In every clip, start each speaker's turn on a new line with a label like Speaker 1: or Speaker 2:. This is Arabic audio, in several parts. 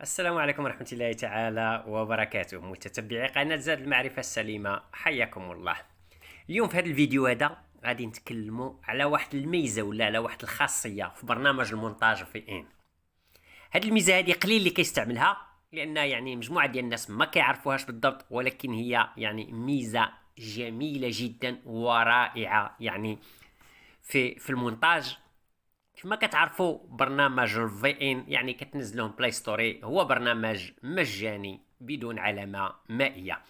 Speaker 1: السلام عليكم ورحمة الله تعالى وبركاته متتبعي قناة زاد المعرفة السليمة حياكم الله اليوم في هذا الفيديو هذا غادي نتكلموا على واحد الميزة ولا على واحد الخاصية في برنامج المونتاج في ان هاد الميزة هذه قليل اللي كيستعملها لان يعني مجموعة ديال الناس ما كيعرفوهاش بالضبط ولكن هي يعني ميزة جميلة جدا ورائعة يعني في في المونتاج كما كتعرفوا برنامج الفي ان يعني كتنزلوه بلاي ستوري هو برنامج مجاني بدون علامه مائيه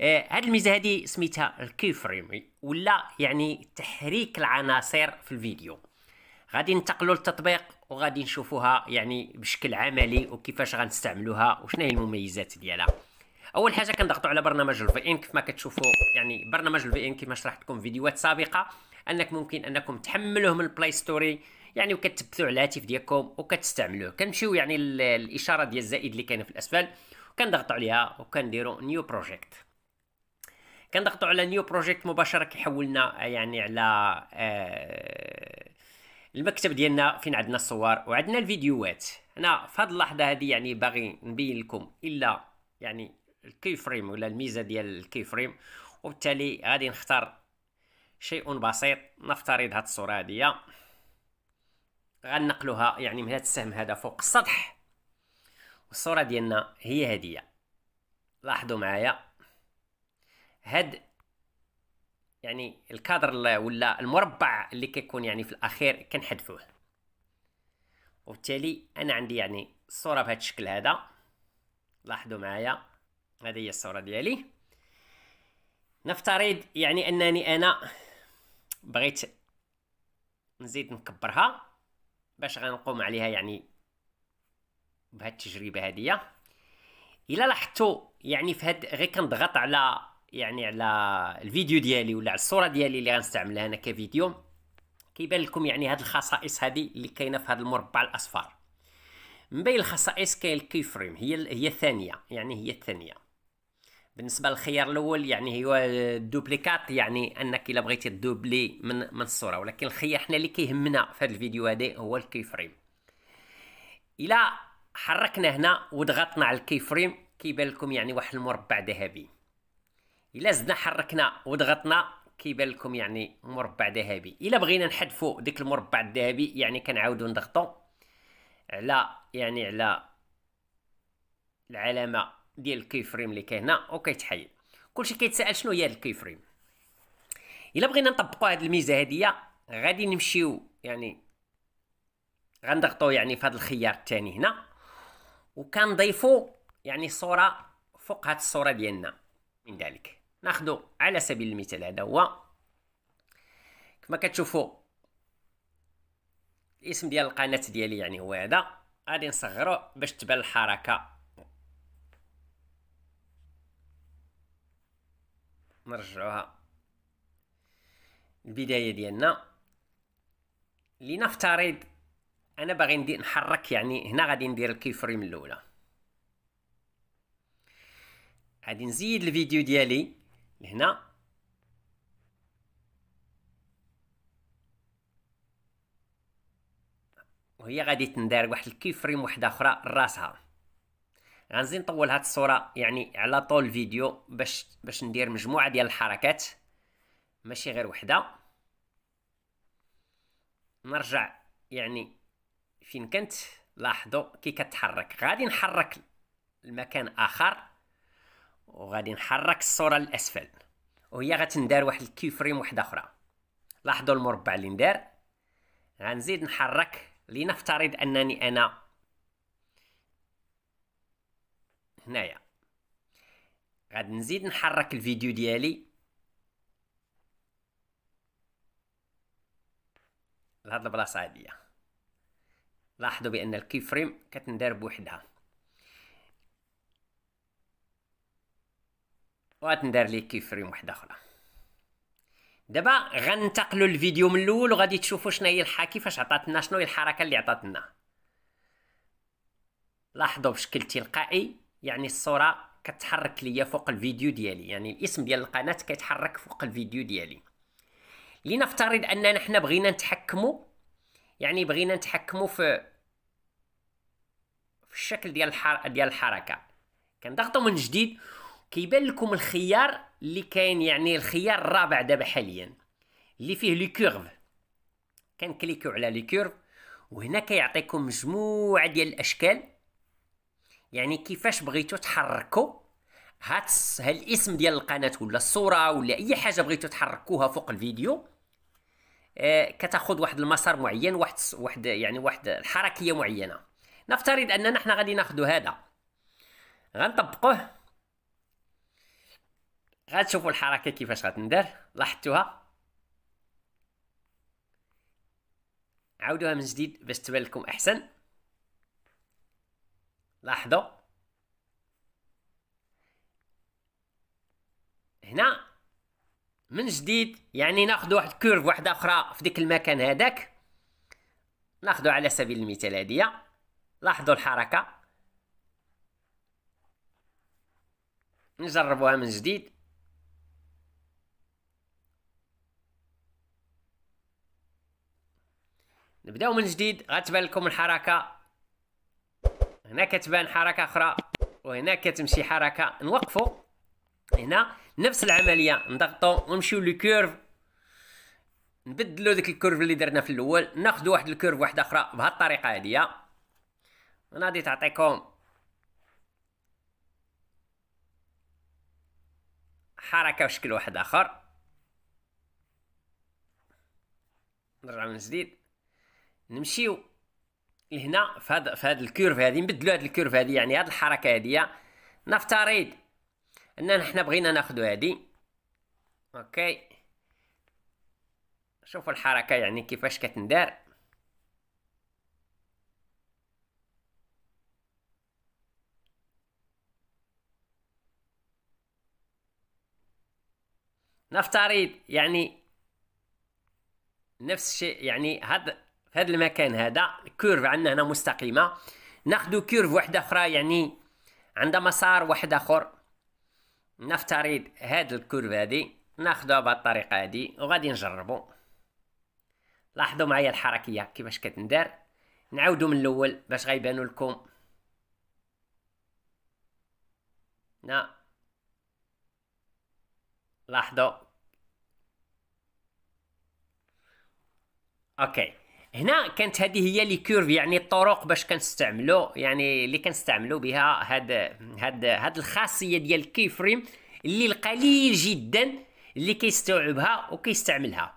Speaker 1: آه، هاد الميزه هادي سميتها الكي فريم ولا يعني تحريك العناصر في الفيديو غادي ننتقلوا للتطبيق وغادي نشوفوها يعني بشكل عملي وكيفاش غنستعملوها وشنو هي المميزات ديالها اول حاجه كنضغطوا على برنامج الفي ان كما كتشوفوا يعني برنامج الفي ان كما شرحت لكم فيديوهات سابقه انك ممكن انكم تحملوه من البلاي ستوري يعني وكتبثوا على الهاتف ديالكم وكتستعملوه كنمشيو يعني الاشاره ديال الزائد اللي كاينه في الاسفل كنضغطوا عليها وكنديروا نيو بروجيكت كنضغطوا على نيو بروجيكت مباشره كيحولنا يعني على آه، المكتب ديالنا فين عندنا الصور وعندنا الفيديوهات انا في هذه اللحظه هذه يعني باغي نبين لكم الا يعني الكي فريم ولا الميزه ديال الكي فريم وبالتالي غادي نختار شيء بسيط نفترض هاد الصوره هذه غنقلوها يعني من هذا السهم هذا فوق السطح والصوره ديالنا هي هذه لاحظوا معايا هاد يعني الكادر ولا المربع اللي كيكون يعني في الاخير كنحذفوه وبالتالي انا عندي يعني الصوره بهذا الشكل هذا لاحظوا معايا هذه هي الصوره ديالي نفترض يعني انني انا بغيت نزيد نكبرها باش غنقوم عليها يعني بهاد التجربه هاديه الا لاحظتوا يعني في هاد غير كنضغط على يعني على الفيديو ديالي ولا على الصوره ديالي اللي غنستعملها انا كفيديو كيبان لكم يعني هاد الخصائص هادي اللي كاينه في هاد المربع الاصفر من بين الخصائص كاين الكيفريم هي هي الثانيه يعني هي الثانيه بالنسبه للخيار الاول يعني هو الدوبليكات يعني انك الا بغيتي دوبلي من من الصوره ولكن الخيار حنا اللي كيهمنا في هذا الفيديو هذا هو الكي فريم الا حركنا هنا وضغطنا على الكي فريم كيبان لكم يعني واحد المربع ذهبي الا زدنا حركنا وضغطنا كيبان لكم يعني مربع ذهبي الا بغينا نحذفوا ديك المربع الذهبي يعني كنعاودوا نضغطوا على يعني على العلامه ديال الكي فريم اللي هنا وكيتحيد كلشي كيتسال شنو هي هاد الكي فريم الا بغينا نطبقوا هاد الميزه هذه غادي نمشيو يعني غنضغطوا يعني في هذا الخيار الثاني هنا وكنضيفوا يعني صوره فوق هاد الصوره ديالنا من ذلك ناخذ على سبيل المثال هذا هو كما كتشوفوا الاسم ديال القناه ديالي يعني هو هذا غادي نصغرو باش تبان الحركه نرجعوها البدايه ديالنا لنفترض انا باغي ندير نحرك يعني هنا غادي ندير الكيفريم الاولى غادي نزيد الفيديو ديالي لهنا وهي غادي تندار واحد الكيفريم وحده اخرى راسها غنزيد نطول هاد الصوره يعني على طول الفيديو باش باش ندير مجموعه ديال الحركات ماشي غير وحده نرجع يعني فين كنت لاحظوا كي كتحرك غادي نحرك المكان اخر وغادي نحرك الصوره للاسفل وهي غتندار واحد الكي فريم وحده اخرى لاحظوا المربع اللي ندار غنزيد نحرك لنفترض انني انا هنايا غادي نزيد نحرك الفيديو ديالي لهاد البلاصه هادية لاحظوا بان الكي فريم كتندار بوحدها وغتندار لي كي فريم وحده اخرى دابا غنتقلوا الفيديو من الاول وغادي تشوفوا شنو هي الحاكي كيفاش عطاتنا شنو هي الحركه اللي عطاتنا لاحظوا بشكل تلقائي يعني الصوره كتحرك ليا فوق الفيديو ديالي يعني الاسم ديال القناه كيتحرك فوق الفيديو ديالي لنفترض اننا حنا بغينا نتحكموا يعني بغينا نتحكموا في في الشكل ديال الحر... ديال الحركه كنضغطوا من جديد كيبان لكم الخيار اللي كاين يعني الخيار الرابع دابا حاليا اللي فيه لي كيرف كنكليكيو على لي كيرف وهنا كيعطيكم مجموعه ديال الاشكال يعني كيفاش بغيتو تحركوا هات الاسم ديال القناه ولا الصوره ولا اي حاجه بغيتو تحركوها فوق الفيديو آه كتاخذ واحد المسار معين واحد واحد يعني واحد الحركيه معينه نفترض اننا حنا غادي ناخذ هذا غنطبقوه غتشوفوا الحركه كيفاش غتندار لاحظتوها عاودوها من جديد باش تبان لكم احسن لحظة هنا من جديد يعني ناخذ واحد كيرف واحدة أخرى في ديك المكان هذاك ناخذ على سبيل المثال هذه لاحظوا الحركة نجربوها من جديد نبداو من جديد غتبان لكم الحركه هنا كتبان حركه اخرى وهنا كتمشي حركه نوقفوا هنا نفس العمليه نضغطوا ونمشيو للكيرف نبدلو ديك الكيرف اللي درنا في الاول ناخذ واحد الكيرف واحده اخرى بهذه الطريقه هذه انا غادي تعطيكم حركه بشكل واحد اخر نرجع من جديد نمشيو لهنا في هذا في هذا الكيرف هذه نبدلوا هذه الكيرف هذه يعني هذه الحركه هذه نفترض اننا حنا بغينا ناخذ هذه اوكي شوفوا الحركه يعني كيفاش كتندار نفترض يعني نفس الشيء يعني هذا هذا المكان هذا الكيرف عندنا هنا مستقيمه ناخذ كيرف واحده اخرى يعني عندها مسار واحد اخر نفترض هاد الكيرف هادي ناخذها بهاد الطريقه هادي وغادي نجربو لاحظوا معايا الحركيه كيفاش كتندار نعاودو من الاول باش غيبانوا لكم هنا لاحظوا اوكي هنا كانت هذه هي لي كيرف يعني الطرق باش كنستعملوا يعني اللي كنستعملوا بها هاد هاد هاد الخاصيه ديال الكي فريم اللي القليل جدا اللي كيستوعبها وكيستعملها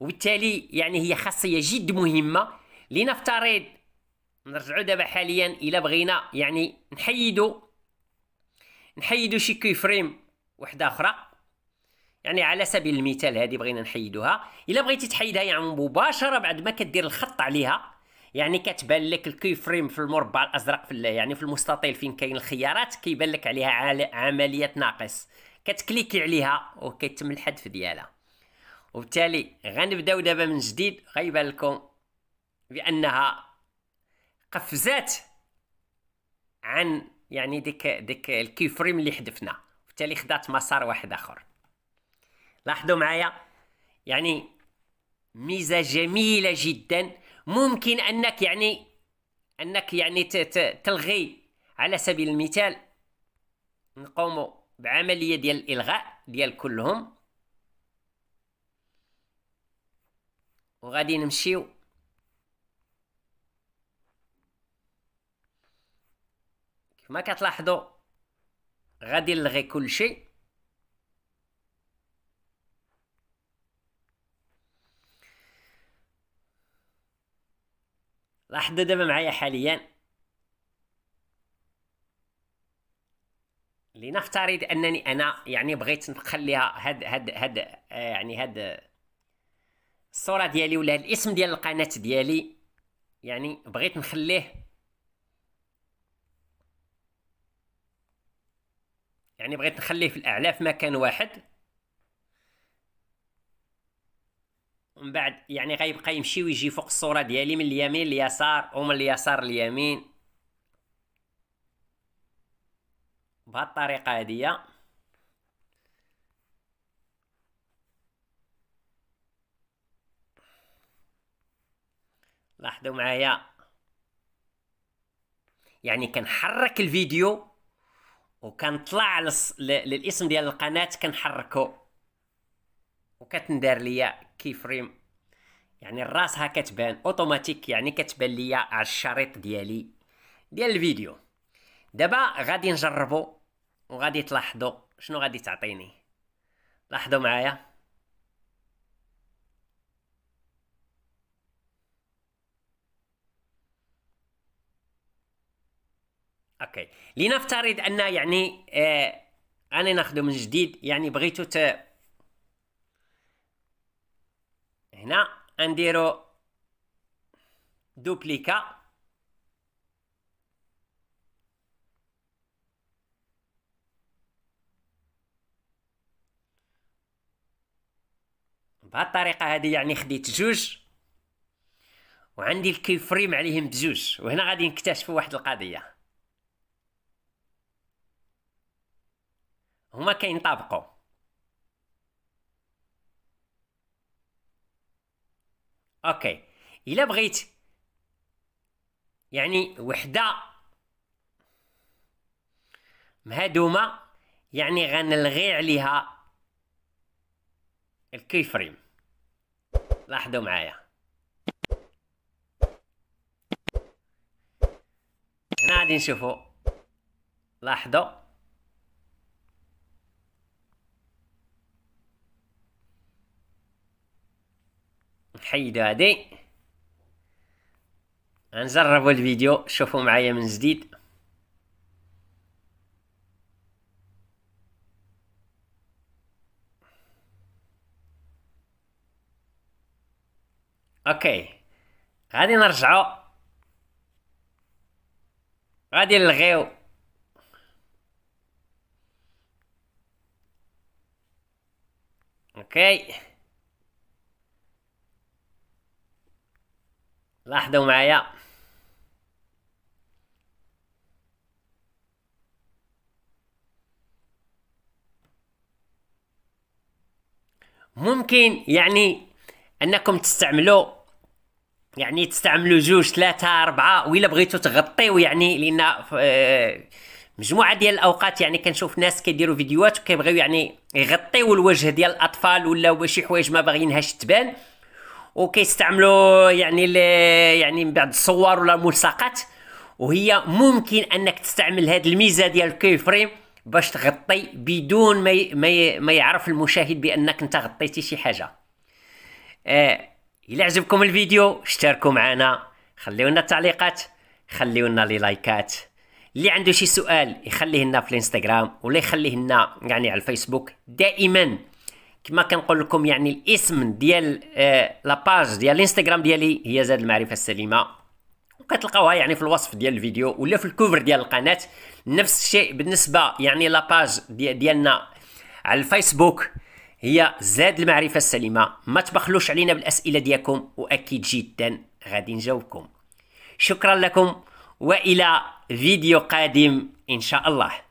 Speaker 1: وبالتالي يعني هي خاصيه جد مهمه لنفترض نرجعوا دابا حاليا الى بغينا يعني نحيدو نحيدو شي كي فريم وحده اخرى يعني على سبيل المثال هذه بغينا نحيدوها الا بغيتي تحيدها يعني مباشره بعد ما كدير الخط عليها يعني كتبان لك الكي فريم في المربع الازرق في يعني في المستطيل فين كاين الخيارات كيبان لك عليها عمليه ناقص كتكليكي عليها وكيتم الحذف ديالها وبالتالي غنبداو دابا من جديد غيبان لكم بانها قفزات عن يعني ديك ديك الكي فريم اللي حذفنا وبالتالي خدات مسار واحد اخر لاحظوا معايا يعني ميزة جميلة جدا ممكن انك يعني انك يعني تلغي على سبيل المثال نقوم بعملية ديال الالغاء ديال كلهم وغادي نمشيو كما كتلاحظوا غادي نلغي كل شيء لحظة دابا معايا حاليا لنفترض انني انا يعني بغيت نخليها هاد هاد هاد آه، يعني هاد الصوره ديالي ولا الاسم ديال القناه ديالي يعني بغيت نخليه يعني بغيت نخليه في الاعلى في مكان واحد من بعد يعني غيبقى يمشي ويجي فوق الصوره ديالي من اليمين لليسار ومن اليسار لليمين بهذه الطريقه هذه لاحظوا معايا يعني كنحرك الفيديو وكنطلع للاسم ديال القناه كنحركو وكتندار ليا كي فريم يعني راسها كتبان اوتوماتيك يعني كتبان ليا على الشريط ديالي ديال الفيديو دابا غادي نجربو وغادي تلاحظوا شنو غادي تعطيني لاحظوا معايا اوكي لنفترض ان يعني آه انا ناخذ من جديد يعني بغيتو هنا نديرو دوبليكا بهذه الطريقه هذه يعني خديت جوج وعندي الكي فريم عليهم بجوج وهنا غادي نكتشفوا واحد القضيه هما كينطابقوا اوكي الا بغيت يعني وحده مهدومه يعني غنلغي عليها الكي فريم لاحظوا معايا هنا غادي نشوفوا لاحظوا حيدادي نجربوا الفيديو شوفوا معايا من جديد اوكي غادي نرجعو غادي نلغيو اوكي لاحظوا معايا ممكن يعني انكم تستعملوا يعني تستعملوا جوج ثلاثة أربعة ولا بغيتو تغطيو يعني لأن آه، مجموعة ديال الأوقات يعني كنشوف ناس كيديروا فيديوهات وكيبغيو يعني يغطيو الوجه ديال الأطفال ولا شي حوايج ما باغينهاش تبان وكيستعملوا يعني يعني من بعد الصور ولا الملصقات وهي ممكن انك تستعمل هذه الميزه ديال الكي فريم باش تغطي بدون ما ما, ما يعرف المشاهد بانك انت غطيتي شي حاجه آه الى عجبكم الفيديو اشتركوا معنا خليو لنا التعليقات خليو لنا لي لايكات اللي عنده شي سؤال يخليه لنا في الانستغرام ولا يخليه لنا يعني على الفيسبوك دائما كما كنقول لكم يعني الاسم ديال لاباج آه، ديال الانستغرام ديالي هي زاد المعرفه السليمه وكتلقاوها يعني في الوصف ديال الفيديو ولا في الكوفر ديال القناه نفس الشيء بالنسبه يعني لاباج ديالنا على الفيسبوك هي زاد المعرفه السليمه ما تبخلوش علينا بالاسئله ديالكم واكيد جدا غادي نجاوبكم شكرا لكم والى فيديو قادم ان شاء الله